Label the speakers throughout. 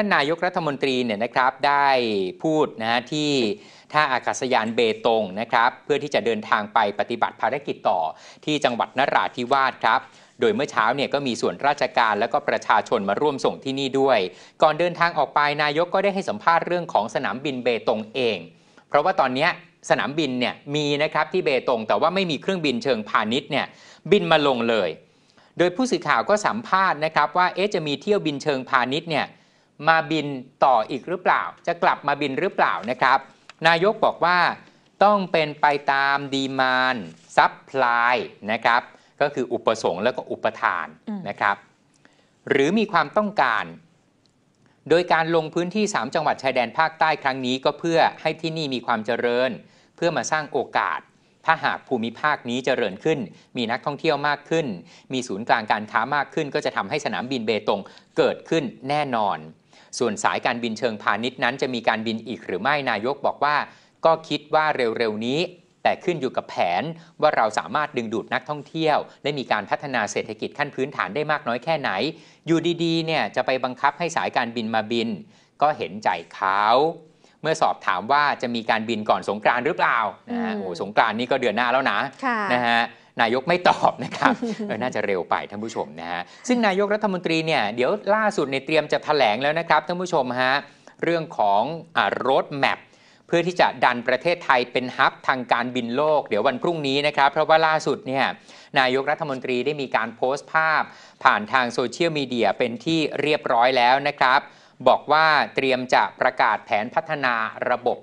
Speaker 1: ท่านนายกรัฐมนตรีเนี่ยนะครับได้พูดนะที่ท่าอากาศยานเบตงนะครับเพื่อที่จะเดินทางไปปฏิบัติภารกิจต่อ ที่จังหวัดนราธิวาสครับโดยเมื่อเช้าเนี่ยก็มีส่วนราชการและก็ประชาชนมาร่วมส่งที่นี่ด้วย ก่อนเดินทางออกไปนายกก็ได้ให้สัมภาษณ์เรื่องของสนามบินเบตงเอง เพราะว่าตอนนี้สนามบินเนี่ยมีนะครับที่เบตง แต่ว่าไม่มีเครื่องบินเชิงพาณิชย์เนี่ยบินมาลงเลย โดยผู้สื่อข่าวก็สัมภาษณ์นะครับว่าเอ๊ะจะมีเที่ยวบินเชิงพาณิชย์เนี่ยมาบินต่ออีกหรือเปล่า จะกลับมาบินหรือเปล่านะครับ นายกบอกว่าต้องเป็นไปตามดีมานซับพลายนะครับ ก็คืออุปสงค์และก็อุปทานนะครับ หรือมีความต้องการ โดยการลงพื้นที่ 3 จังหวัดชายแดนภาคใต้ครั้งนี้ ก็เพื่อให้ที่นี่มีความเจริญ เพื่อมาสร้างโอกาส ถ้าหากภูมิภาคนี้เจริญขึ้น มีนักท่องเที่ยวมากขึ้น มีศูนย์กลางการค้ามากขึ้น ก็จะทำให้สนามบินเบตงเกิดขึ้นแน่นอนส่วนสายการบินเชิงพาณิชย์นั้นจะมีการบินอีกหรือไม่นายกบอกว่าก็คิดว่าเร็วๆนี้ แต่ขึ้นอยู่กับแผนว่าเราสามารถดึงดูดนักท่องเที่ยว และมีการพัฒนาเศรษฐกิจขั้นพื้นฐานได้มากน้อยแค่ไหนอยู่ดีๆเนี่ยจะไปบังคับให้สายการบินมาบิน ก็เห็นใจเขาเมื่อสอบถามว่าจะมีการบินก่อนสงกรานหรือเปล่านะฮะโอ้สงกรานนี่ก็เดือนหน้าแล้วนะนะฮะนายกไม่ตอบนะครับ น่าจะเร็วไปท่านผู้ชมนะฮะ ซึ่งนายกรัฐมนตรีเนี่ยเดี๋ยวล่าสุดในเตรียมจะถแถลงแล้วนะครับ ท่านผู้ชมฮะ เรื่องของรถแมพเพื่อที่จะดันประเทศไทยเป็นฮับทางการบินโลก เดี๋ยววันพรุ่งนี้นะครับ เพราะว่าล่าสุดเนี่ยนายกรัฐมนตรีได้มีการโพสต์ภาพ ผ่านทางโซเชียลมีเดียเป็นที่เรียบร้อยแล้วนะครับ บอกว่าเตรียมจะประกาศแผนพัฒนาระบบ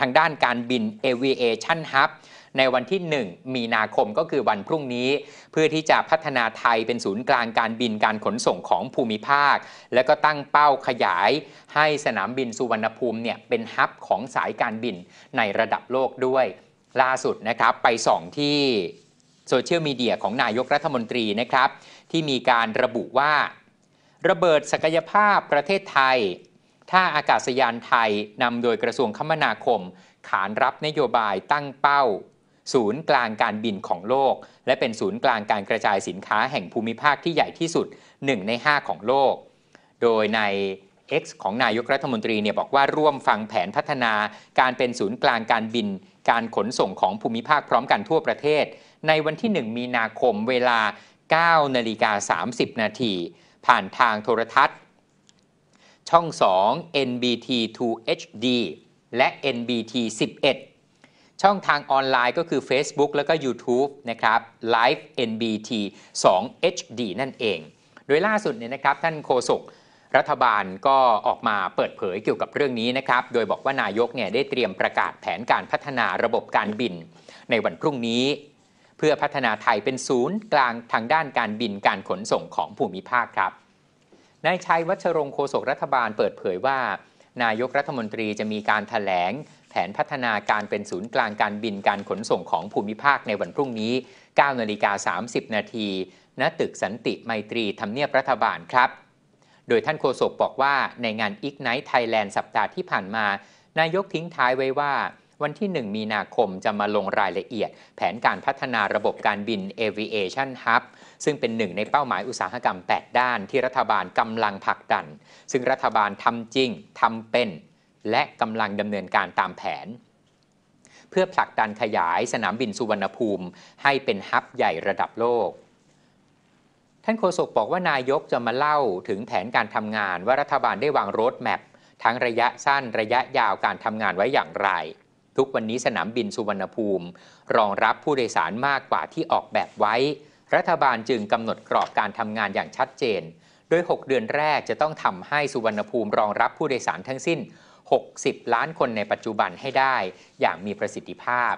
Speaker 1: ทางด้านการบิน Aviation Hub ในวันที่ 1 มีนาคมก็คือวันพรุ่งนี้เพื่อที่จะพัฒนาไทยเป็นศูนย์กลางการบินการขนส่งของภูมิภาค และก็ตั้งเป้าขยาย ให้สนามบินสุวรรณภูมิเนี่ยเป็นฮับของสายการบินในระดับโลกด้วย ล่าสุดนะครับไปส่องที่โซเชียลมีเดีย ของนายกรัฐมนตรีนะครับ ที่มีการระบุว่า ระเบิดศักยภาพประเทศไทยท่าอากาศยานไทยนำโดยกระทรวงคมนาคม ขานรับนโยบายตั้งเป้าศูนย์กลางการบินของโลก และเป็นศูนย์กลางการกระจายสินค้าแห่งภูมิภาคที่ใหญ่ที่สุด1ใน5 ของโลก โดยใน X ของนายกรัฐมนตรีเนี่ยบอกว่าร่วมฟังแผนพัฒนา การเป็นศูนย์กลางการบิน การขนส่งของภูมิภาคพร้อมกันทั่วประเทศ ในวันที่ 1 มีนาคมเวลา9นาฬิกา30นาทีผ่านทางโทรทัศน์ ช่อง 2 NBT 2 HD และ NBT 11ช่องทางออนไลน์ก็คือ Facebook แล้วก็ YouTube นะครับ Live NBT 2 HD นั่นเอง โดยล่าสุดเนี่ยนะครับท่านโฆษกรัฐบาลก็ออกมาเปิดเผยเกี่ยวกับเรื่องนี้นะครับโดยบอกว่านายกเนี่ยได้เตรียมประกาศแผนการพัฒนาระบบการบิน ในวันพรุ่งนี้ เพื่อพัฒนาไทยเป็นศูนย์กลางทางด้านการบินการขนส่งของภูมิภาคครับนายชัยวัชรงโฆษกรัฐบาลเปิดเผยว่า นายกรัฐมนตรีจะมีการถแถลงแผนพัฒนาการเป็นศูนย์กลางการบินการขนส่งของภูมิภาคในวันพรุ่งนี้9นาฬิกา30 นาที ณตึกสันติไมตรีทำเนียบรัฐบาลครับ โดยท่านโฆษกบอกว่าในงาน Ignite Thailand สัปดาห์ที่ผ่านมา นายกทิ้งท้ายไว้ว่า วันที่ 1 มีนาคมจะมาลงรายละเอียด แผนการพัฒนาระบบการบิน Aviation Hub ซึ่งเป็นหนึ่งในเป้าหมายอุตสาหกรรม 8 ด้านที่รัฐบาลกำลังผลักดัน ซึ่งรัฐบาลทำจริงทำเป็นและกำลังดำเนินการตามแผน เพื่อผลักดันขยายสนามบินสุวรรณภูมิให้เป็นฮับใหญ่ระดับโลก ท่านโฆษกบอกว่านายกจะมาเล่าถึงแผนการทำงาน ว่ารัฐบาลได้วางโรดแมพทั้งระยะสั้นระยะยาวการทำงานไว้อย่างไร ทุกวันนี้สนามบินสุวรรณภูมิ รองรับผู้โดยสารมากกว่าที่ออกแบบไว้ รัฐบาลจึงกำหนดกรอบการทำงานอย่างชัดเจน โดย 6 เดือนแรกจะต้องทำให้สุวรรณภูมิรองรับผู้โดยสารทั้งสิ้น60 ล้านคนในปัจจุบันให้ได้อย่างมีประสิทธิภาพ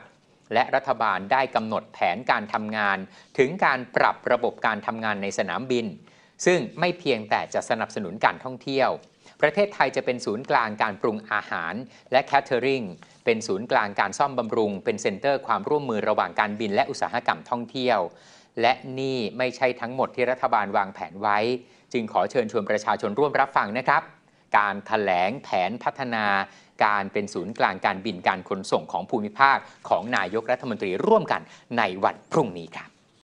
Speaker 1: และรัฐบาลได้กำหนดแผนการทำงาน ถึงการปรับระบบการทำงานในสนามบิน ซึ่งไม่เพียงแต่จะสนับสนุนการท่องเที่ยว ประเทศไทยจะเป็นศูนย์กลางการปรุงอาหาร และแคทเทอริงเป็นศูนย์กลางการซ่อมบำรุงเป็นเซ็นเตอร์ความร่วมมือระหว่างการบิน และอุตสาหกรรมท่องเที่ยวและนี่ไม่ใช่ทั้งหมดที่รัฐบาลวางแผนไว้ จึงขอเชิญชวนประชาชนร่วมรับฟังนะครับการถแถลงแผนพัฒนาการเป็นศูนย์กลางการบินการขนส่งของภูมิภาคของนายกรัฐมนตรีร่วมกันในวันพรุ่งนี้ครับ